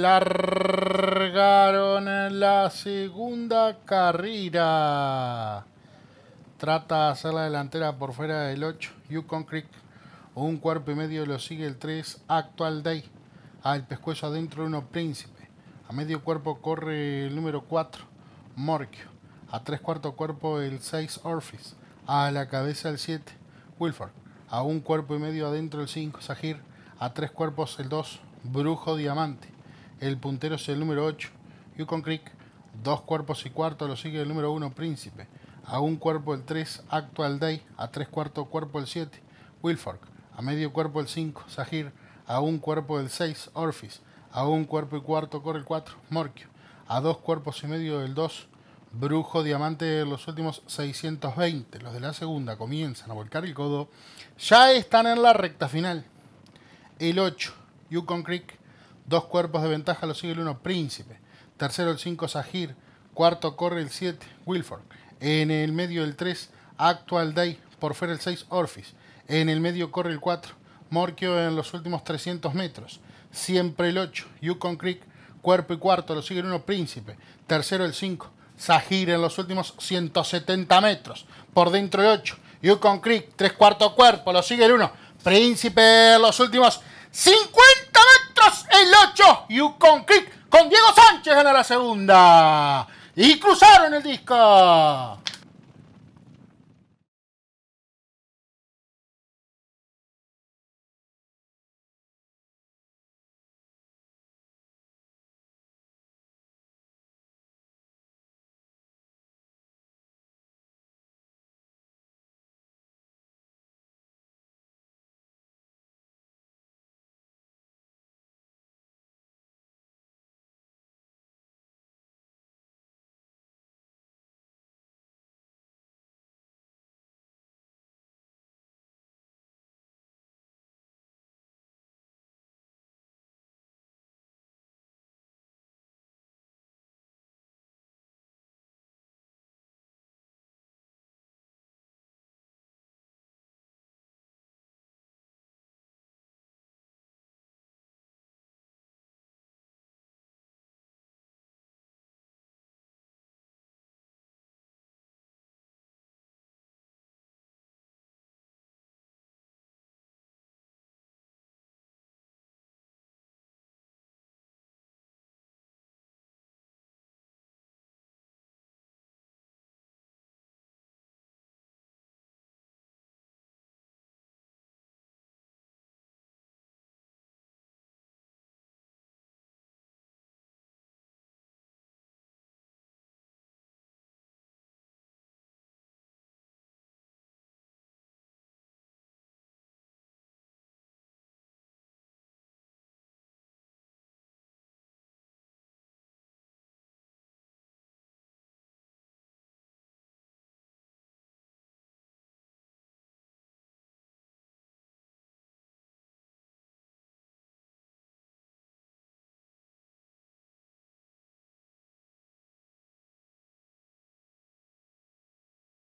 largaron la segunda carrera. Trata de hacer la delantera por fuera del 8. Yukon Creek. Un cuerpo y medio lo sigue el 3. Actual Day. Al pescuezo adentro uno Príncipe. A medio cuerpo corre el número 4. Morquio. A tres cuartos cuerpo el 6 Orphis. A la cabeza el 7. Wilford. A un cuerpo y medio adentro el 5. Sahir a tres cuerpos el 2, Brujo Diamante. El puntero es el número 8, Yukon Creek. Dos cuerpos y cuarto lo sigue el número 1, Príncipe. A un cuerpo el 3, Actual Day. A tres cuartos cuerpo el 7, Wilfork. A medio cuerpo el 5, Sahir. A un cuerpo el 6, Orphis. A un cuerpo y cuarto corre el 4, Morchio A dos cuerpos y medio el 2, Brujo Diamante, los últimos 620, los de la segunda, comienzan a volcar el codo. Ya están en la recta final. El 8, Yukon Creek, dos cuerpos de ventaja lo sigue el 1, Príncipe. Tercero el 5, Sahir, Cuarto corre el 7, Wilford. En el medio el 3, Actual Day. Por fuera el 6, Orphis. En el medio corre el 4, Morquio en los últimos 300 metros. Siempre el 8, Yukon Creek. Cuerpo y cuarto lo sigue el 1, Príncipe. Tercero el 5, Sahir en los últimos 170 metros. Por dentro el 8, Yukon Creek. Tres cuarto cuerpo lo sigue el 1. Príncipe, los últimos 50 metros, el 8, con Creek, con Diego Sánchez en la segunda. Y cruzaron el disco.